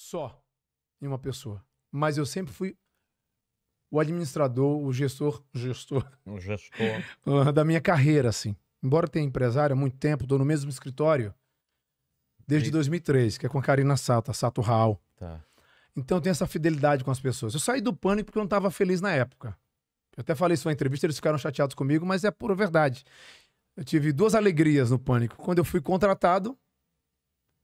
só em uma pessoa. Mas eu sempre fui o administrador, o gestor, gestor, o gestor da minha carreira, assim. Embora tenha empresário há muito tempo, estou no mesmo escritório desde e... 2003, que é com a Karina Sato, a Sato Raul. Tá. Então eu tenho essa fidelidade com as pessoas. Eu saí do pânico porque eu não estava feliz na época. Eu até falei isso na entrevista, eles ficaram chateados comigo, mas é pura verdade. Eu tive duas alegrias no pânico. Quando eu fui contratado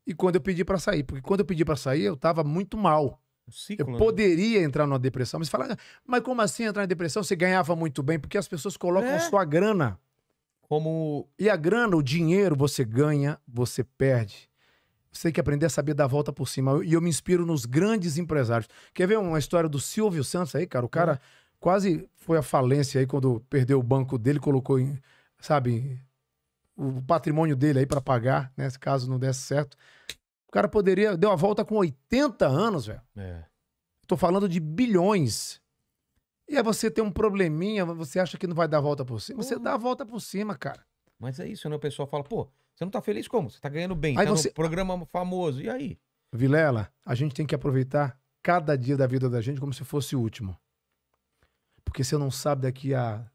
e quando eu pedi para sair. Porque quando eu pedi para sair, eu tava muito mal. Ciclo, eu né? poderia né? entrar numa depressão, mas falar, mas como assim entrar na depressão? Você ganhava muito bem, porque as pessoas colocam é. sua grana. Como. E a grana, o dinheiro, você ganha, você perde. Você tem que aprender a saber dar a volta por cima. E eu me inspiro nos grandes empresários. Quer ver uma história do Silvio Santos aí, cara? O cara é. quase foi à falência aí quando perdeu o banco dele, colocou em, sabe, o patrimônio dele aí para pagar, né? Caso não desse certo. O cara poderia. Deu a volta com 80 anos, velho. É. Tô falando de bilhões. E aí você tem um probleminha, você acha que não vai dar a volta por cima? Você uhum. dá a volta por cima, cara. Mas é isso, né? O pessoal fala, pô, você não tá feliz como? Você tá ganhando bem, aí tá você... programa famoso. E aí? Vilela, a gente tem que aproveitar cada dia da vida da gente como se fosse o último. Porque você não sabe daqui a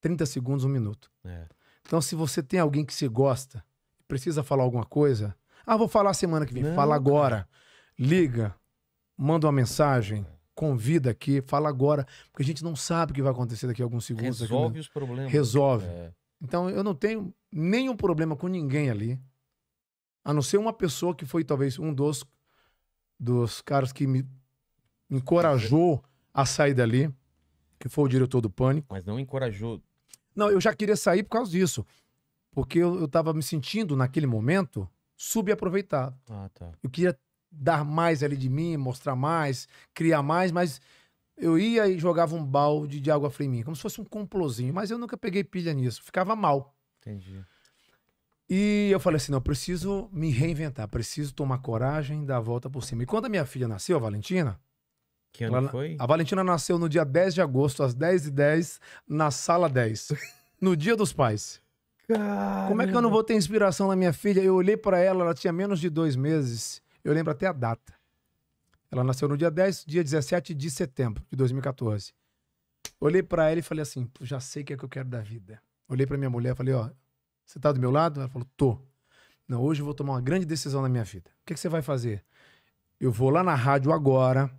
30 segundos, um minuto. É. Então, se você tem alguém que se gosta, precisa falar alguma coisa, ah, vou falar semana que vem, Não, fala agora. Liga, manda uma mensagem convida aqui, fala agora, porque a gente não sabe o que vai acontecer daqui a alguns segundos. Resolve aqui, os problemas. Resolve. É. Então eu não tenho nenhum problema com ninguém ali, a não ser uma pessoa que foi talvez um dos, dos caras que me encorajou a sair dali, que foi o diretor do Pânico. Mas não encorajou não, eu já queria sair por causa disso. Porque eu, eu tava me sentindo, naquele momento, subaproveitado. Ah, tá. Eu queria dar mais ali de mim, mostrar mais, criar mais, mas eu ia e jogava um balde de água fria em mim, como se fosse um complozinho. Mas eu nunca peguei pilha nisso, ficava mal. Entendi. E eu falei assim: não, preciso me reinventar, preciso tomar coragem e dar a volta por cima. E quando a minha filha nasceu, Valentina, que ano Ela, foi? A Valentina nasceu no dia 10 de agosto, às 10h10, na sala 10. no dia dos pais. Caramba. Como é que eu não vou ter inspiração na minha filha? Eu olhei para ela, ela tinha menos de dois meses. Eu lembro até a data. Ela nasceu no dia 10, dia 17 de setembro de 2014. Olhei para ela e falei assim: já sei o que é que eu quero da vida. Olhei para minha mulher e falei: ó, você tá do meu lado? Ela falou: tô. Não, hoje eu vou tomar uma grande decisão na minha vida. O que, é que você vai fazer? Eu vou lá na rádio agora,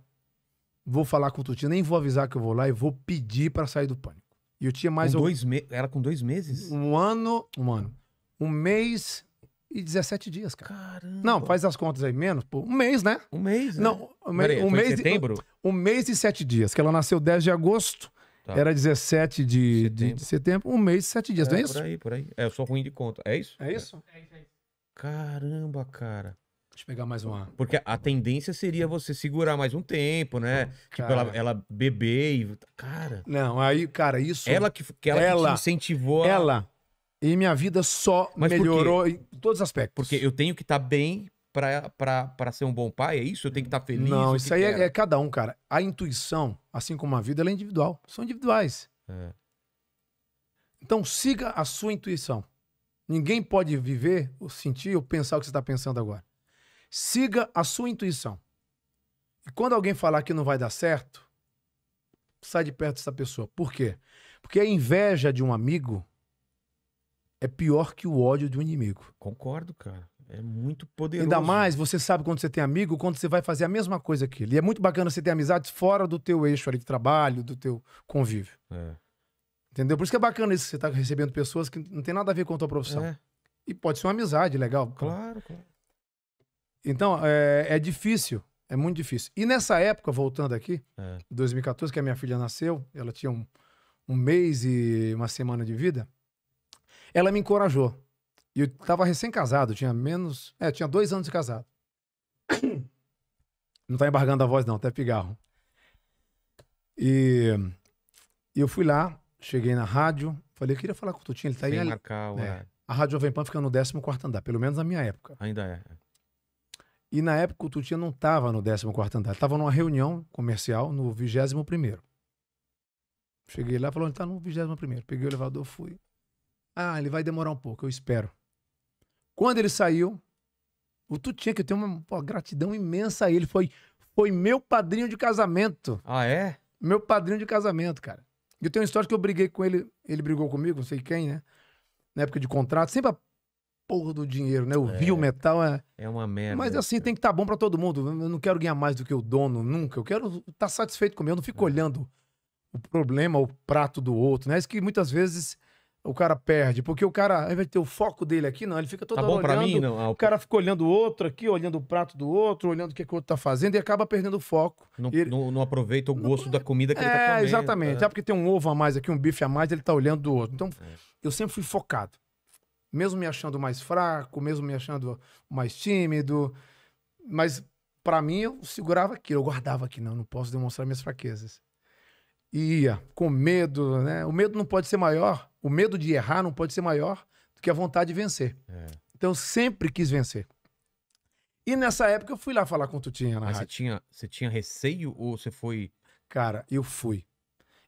vou falar com o Tutinha, nem vou avisar que eu vou lá e vou pedir para sair do pânico. E eu tinha mais... Com um... dois me... Era com dois meses? Um ano... Um ano. Um mês e 17 dias, cara. Caramba. Não, faz as contas aí, menos. Pô, um mês, né? Um mês, né? Não, né? um, me... um mês... setembro? De... Um mês e sete dias, que ela nasceu 10 de agosto. Tá. Era 17 de setembro. de setembro, um mês e sete dias, é, não é isso? Por aí, por aí. É, eu sou ruim de conta. É isso? É isso? É, é isso. Caramba, cara. Deixa eu pegar mais uma. Porque a tendência seria você segurar mais um tempo, né? Hum, tipo, cara. Tipo, ela, ela beber e. Cara. Não, aí, cara, isso. Ela que, que ela, ela que incentivou. A... Ela. E minha vida só Mas melhorou em todos os aspectos. Porque eu tenho que estar tá bem para ser um bom pai, é isso? Eu tenho que estar tá feliz? Não, isso aí é, é, cada um, cara. A intuição, assim como a vida, ela é individual. São individuais. É. Então siga a sua intuição. Ninguém pode viver, ou sentir ou pensar o que você está pensando agora. Siga a sua intuição. E quando alguém falar que não vai dar certo, sai de perto dessa pessoa. Por quê? Porque a inveja de um amigo é pior que o ódio de um inimigo. Concordo, cara. É muito poderoso. Ainda mais, você sabe quando você tem amigo, quando você vai fazer a mesma coisa que ele. E é muito bacana você ter amizades fora do teu eixo ali de trabalho, do teu convívio. É. Entendeu? Por isso que é bacana isso, você tá recebendo pessoas que não tem nada a ver com a tua profissão. É. E pode ser uma amizade legal. Claro, claro. Então, é, é difícil. É muito difícil. E nessa época, voltando aqui, é. 2014, que a minha filha nasceu, ela tinha um, um mês e uma semana de vida, ela me encorajou. E eu estava recém-casado, tinha menos. É, tinha dois anos de casado. Não está embargando a voz, não, até tá pigarro. E eu fui lá, cheguei na rádio, falei, eu queria falar com o Tutinho, ele está aí. Marcar, é, a Rádio Jovem Pan fica no 14 andar, pelo menos na minha época. Ainda é. é. E na época o Tutinha não estava no 14 andar, estava numa reunião comercial no 21. Cheguei lá, falou: está no 21. Peguei o elevador, fui. Ah, ele vai demorar um pouco, eu espero. Quando ele saiu, o Tutinha, que eu tenho uma pô, gratidão imensa a ele, foi, foi meu padrinho de casamento. Ah, é? Meu padrinho de casamento, cara. Eu tenho uma história que eu briguei com ele, ele brigou comigo, não sei quem, né? Na época de contrato, sempre porra do dinheiro, né? o é, vi o metal é. É uma merda. Mas assim, cara. tem que estar tá bom para todo mundo. Eu não quero ganhar mais do que o dono, nunca. Eu quero estar tá satisfeito comigo. Eu não fico é. olhando o problema, o prato do outro, né? É isso que muitas vezes o cara perde, porque o cara, ao invés de ter o foco dele aqui, não, ele fica todo tá bom olhando. Mim, não. Ah, o cara fica olhando o outro aqui, olhando o prato do outro, olhando o que, que o outro tá fazendo e acaba perdendo o foco. Não, ele... não, não aproveita o gosto não... da comida que é, ele tá é, comendo. Exatamente. É, exatamente. Ah, porque tem um ovo a mais aqui, um bife a mais, ele tá olhando do outro. Então, é. eu sempre fui focado mesmo me achando mais fraco, mesmo me achando mais tímido. Mas para mim eu segurava aquilo, eu guardava aqui, não, não posso demonstrar minhas fraquezas. E ia com medo, né? O medo não pode ser maior, o medo de errar não pode ser maior do que a vontade de vencer. É. Então eu sempre quis vencer. E nessa época eu fui lá falar com o Tutinha na Mas rádio. Você tinha, você tinha receio ou você foi. Cara, eu fui.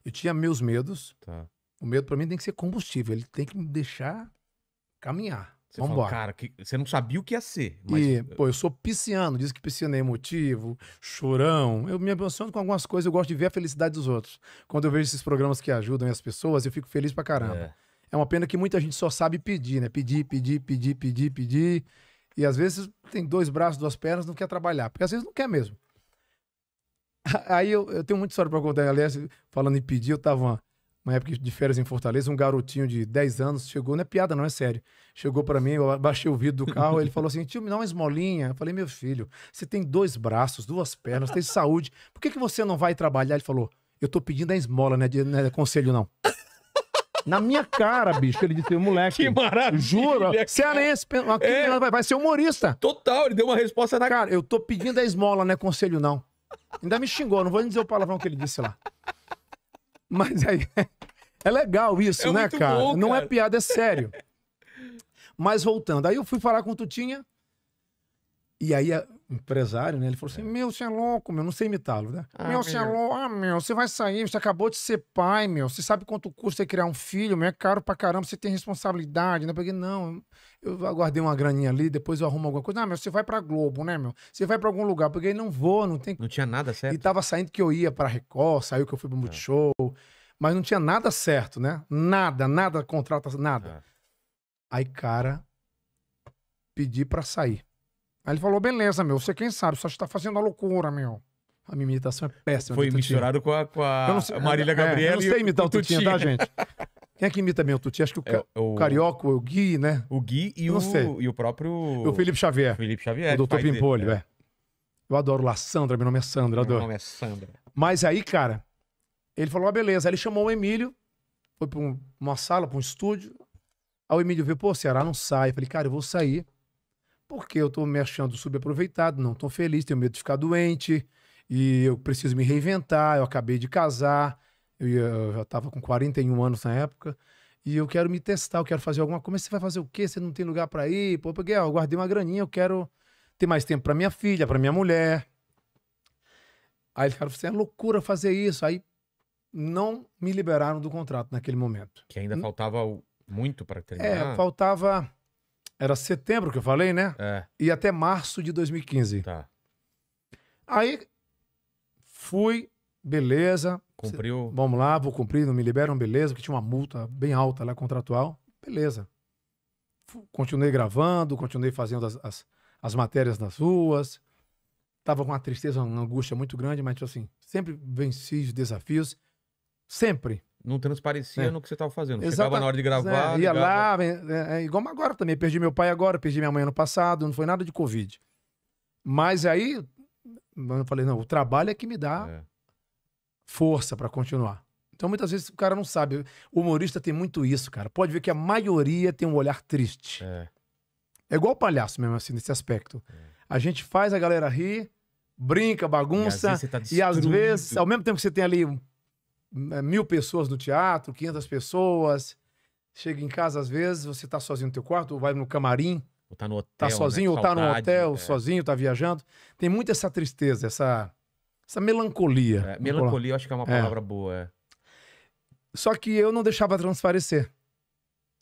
Eu tinha meus medos. Tá. O medo para mim tem que ser combustível, ele tem que me deixar caminhar. Você embora Falou, cara, que você não sabia o que ia ser. Mas... E, pô, eu sou pisciano, diz que pisciano é emotivo, chorão. Eu me emociono com algumas coisas, eu gosto de ver a felicidade dos outros. Quando eu vejo esses programas que ajudam as pessoas, eu fico feliz pra caramba. É. é uma pena que muita gente só sabe pedir, né? Pedir, pedir, pedir, pedir, pedir. E às vezes tem dois braços, duas pernas, não quer trabalhar. Porque às vezes não quer mesmo. Aí eu, eu tenho muita história pra contar. Aliás, falando em pedir, eu tava uma época de férias em Fortaleza, um garotinho de 10 anos chegou, não é piada, não, é sério. Chegou para mim, eu baixei o vidro do carro, ele falou assim: tio, me dá uma esmolinha. Eu falei: meu filho, você tem dois braços, duas pernas, tem saúde, por que, que você não vai trabalhar? Ele falou: eu tô pedindo a esmola, né? De, né conselho, não. Na minha cara, bicho, ele disse, moleque. Que maravilha. Juro. Cearense, aqui é. vai, vai ser humorista. Total, ele deu uma resposta na cara. eu tô pedindo a esmola, né conselho, não. Ainda me xingou, não vou dizer o palavrão que ele disse lá. Mas aí. É legal isso, é né, cara? Bom, cara? Não é piada, é sério. Mas voltando, aí eu fui falar com o Tutinha. E aí empresário, né? Ele falou é. assim: Meu, você é louco, meu, não sei imitá-lo, né? Ah, meu, você é louco, ah, meu, você vai sair, você acabou de ser pai, meu, você sabe quanto custa você criar um filho, meu, é caro pra caramba, você tem responsabilidade, né? Porque, não, eu aguardei uma graninha ali, depois eu arrumo alguma coisa. Ah, meu, você vai pra Globo, né, meu? Você vai pra algum lugar, porque aí não vou, não tem. Não tinha nada certo. E tava saindo que eu ia pra Record, saiu que eu fui pro tá. Multishow, ah. mas não tinha nada certo, né? Nada, nada, contrata, nada. Ah. Aí, cara, pedi pra sair. Aí ele falou, beleza, meu, você quem sabe, só está fazendo a loucura, meu. A minha imitação é péssima. Foi misturado com a, com a sei, Marília é, é eu não sei imitar o, o tutinha, tá, é gente? Quem é que imita bem o Tutinho? Acho que o, é, o, Carioca, o Gui, né? O Gui e, o, e o próprio. O Felipe Xavier. Felipe Xavier. O doutor Pimpolho, dele, né? é. Eu adoro lá, Sandra, meu nome é Sandra. Adoro. Meu nome é Sandra. Mas aí, cara, ele falou: ah, beleza. Aí ele chamou o Emílio, foi pra um, uma sala, pra um estúdio. Aí o Emílio veio, pô, Ceará não sai. Eu falei, cara, eu vou sair porque eu estou me achando subaproveitado, não estou feliz, tenho medo de ficar doente e eu preciso me reinventar. Eu acabei de casar, eu, já estava com 41 anos na época e eu quero me testar, eu quero fazer alguma coisa. Mas você vai fazer o quê? Você não tem lugar para ir? Pô, porque eu guardei uma graninha, eu quero ter mais tempo para minha filha, para minha mulher. Aí eles falaram, é loucura fazer isso. Aí não me liberaram do contrato naquele momento. Que ainda hum? faltava muito para terminar. É, faltava era setembro que eu falei, né? É. E até março de 2015. Tá. Aí fui, beleza. Cumpriu? Vamos lá, vou cumprir, não me liberam, beleza, porque tinha uma multa bem alta lá contratual. Beleza. Continuei gravando, continuei fazendo as, as, as matérias nas ruas. Tava com uma tristeza, uma angústia muito grande, mas tipo assim, sempre venci os desafios. Sempre não transparecia é. no que você estava fazendo. Exato. Chegava na hora de gravar. Né, é, ia ligava. lá, é, igual agora também. Perdi meu pai agora, perdi minha mãe ano passado, não foi nada de Covid. Mas aí eu falei, não, o trabalho é que me dá é. força para continuar. Então muitas vezes o cara não sabe. O humorista tem muito isso, cara. Pode ver que a maioria tem um olhar triste. É, é igual o palhaço mesmo, assim, nesse aspecto. É. A gente faz a galera rir, brinca, bagunça. E às vezes, tá e às vezes ao mesmo tempo que você tem ali é, mil pessoas no teatro, 500 pessoas. Chega em casa, às vezes, você tá sozinho no teu quarto, ou vai no camarim. Ou tá no tá hotel. Tá sozinho, né? ou tá no hotel, é. sozinho, tá viajando. Tem muito essa tristeza, essa, essa melancolia. É, melancolia, eu acho que é uma é. palavra é. boa. Só que eu não deixava transparecer.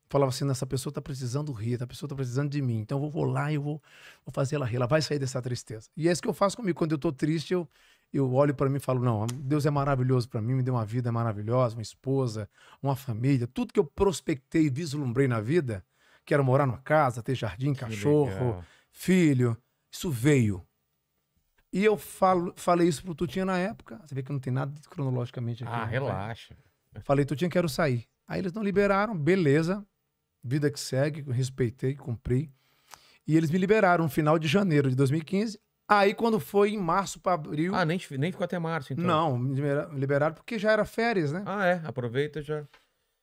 Falava assim, essa pessoa tá precisando rir, essa pessoa tá precisando de mim. Então eu vou lá e eu vou, vou fazer ela rir. Ela vai sair dessa tristeza. E é isso que eu faço comigo. Quando eu tô triste, eu eu olho para mim e falo: não, Deus é maravilhoso para mim, me deu uma vida maravilhosa, uma esposa, uma família, tudo que eu prospectei e vislumbrei na vida, quero morar numa casa, ter jardim, cachorro, filho, isso veio. E eu falo, falei isso pro Tutinha na época. Você vê que não tem nada cronologicamente aqui. Ah, né, relaxa. Cara. Falei, Tutinha, quero sair. Aí eles não liberaram, beleza. Vida que segue, respeitei, cumpri. E eles me liberaram no final de janeiro de 2015. Aí quando foi em março para abril. Ah, nem, nem ficou até março, então. Não, me liberaram porque já era férias, né? Ah, é. Aproveita já.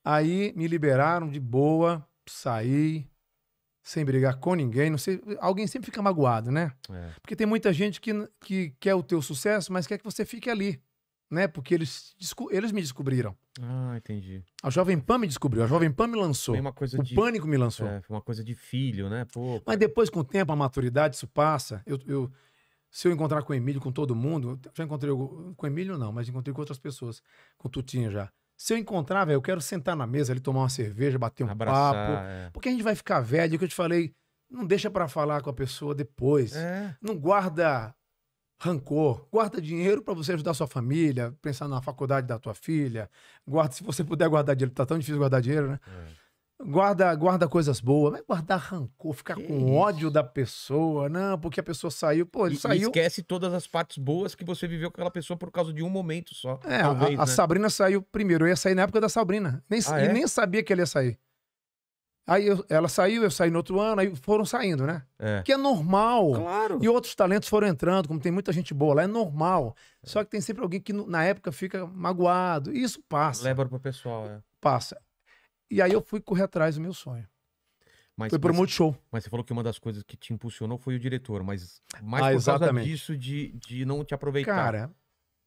Aí me liberaram de boa, saí, sem brigar com ninguém. Não sei, alguém sempre fica magoado, né? É. Porque tem muita gente que, que quer o teu sucesso, mas quer que você fique ali. Né? Porque eles, eles me descobriram. Ah, entendi. A Jovem Pan me descobriu, a Jovem Pan me lançou. uma coisa o de... pânico me lançou. É, uma coisa de filho, né? Pô, mas depois, com o tempo, a maturidade, isso passa. eu, eu se eu encontrar com o Emílio, com todo mundo, já encontrei com o Emílio não, mas encontrei com outras pessoas, com o Tutinha já. Se eu encontrar, velho, eu quero sentar na mesa ali, tomar uma cerveja, bater um Abraçar, papo. É. Porque a gente vai ficar velho, que eu te falei, não deixa para falar com a pessoa depois. É. Não guarda rancor. Guarda dinheiro para você ajudar sua família, pensar na faculdade da tua filha. Guarda, se você puder guardar dinheiro, tá tão difícil guardar dinheiro, né? É. Guarda, guarda coisas boas, mas guardar rancor, ficar que com isso. ódio da pessoa, não, porque a pessoa saiu, pô, ele e, saiu. E esquece todas as partes boas que você viveu com aquela pessoa por causa de um momento só. É, talvez, a, a né? Sabrina saiu primeiro, eu ia sair na época da Sabrina, nem, ah, e é? nem sabia que ele ia sair. Aí eu, ela saiu, eu saí no outro ano, aí foram saindo, né? É. Que é normal. Claro. E outros talentos foram entrando, como tem muita gente boa lá, é normal. É. Só que tem sempre alguém que na época fica magoado, e isso passa. Leva pro pessoal, é. Passa. E aí eu fui correr atrás do meu sonho. Mas, foi pro Multishow. Mas você falou que uma das coisas que te impulsionou foi o diretor, mas mais ah, por exatamente. causa disso de, de não te aproveitar. Cara,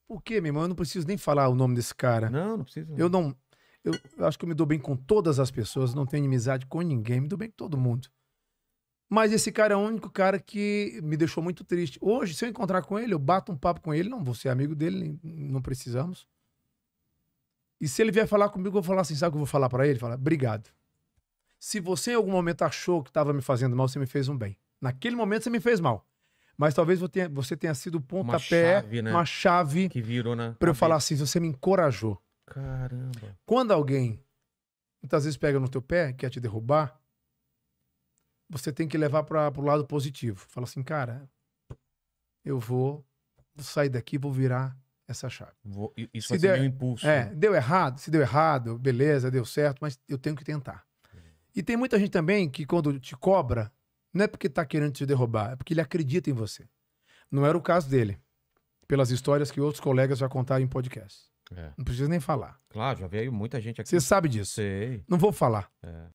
por que, meu irmão? Eu não preciso nem falar o nome desse cara. Não, não precisa. Eu não. Eu, eu acho que eu me dou bem com todas as pessoas, não tenho inimizade com ninguém, me dou bem com todo mundo. Mas esse cara é o único cara que me deixou muito triste. Hoje, se eu encontrar com ele, eu bato um papo com ele, não vou ser amigo dele, não precisamos. E se ele vier falar comigo, eu vou falar assim: sabe o que eu vou falar para ele? Falar, obrigado. Se você em algum momento achou que estava me fazendo mal, você me fez um bem. Naquele momento você me fez mal. Mas talvez você tenha sido o pontapé, uma chave, né? uma chave que virou, né? Pra eu falar assim: você me encorajou. Caramba. Quando alguém muitas vezes pega no teu pé, quer te derrubar, você tem que levar para o lado positivo. Fala assim, cara, eu vou sair daqui, vou virar essa chave. Vou, isso se deu, meu impulso. É, né? deu errado, se deu errado, beleza, deu certo, mas eu tenho que tentar. Uhum. E tem muita gente também que quando te cobra, não é porque está querendo te derrubar, é porque ele acredita em você. Não era o caso dele, pelas histórias que outros colegas já contaram em podcast. É. Não precisa nem falar. Claro, já veio muita gente aqui. Você sabe disso. Sei. Não vou falar. É.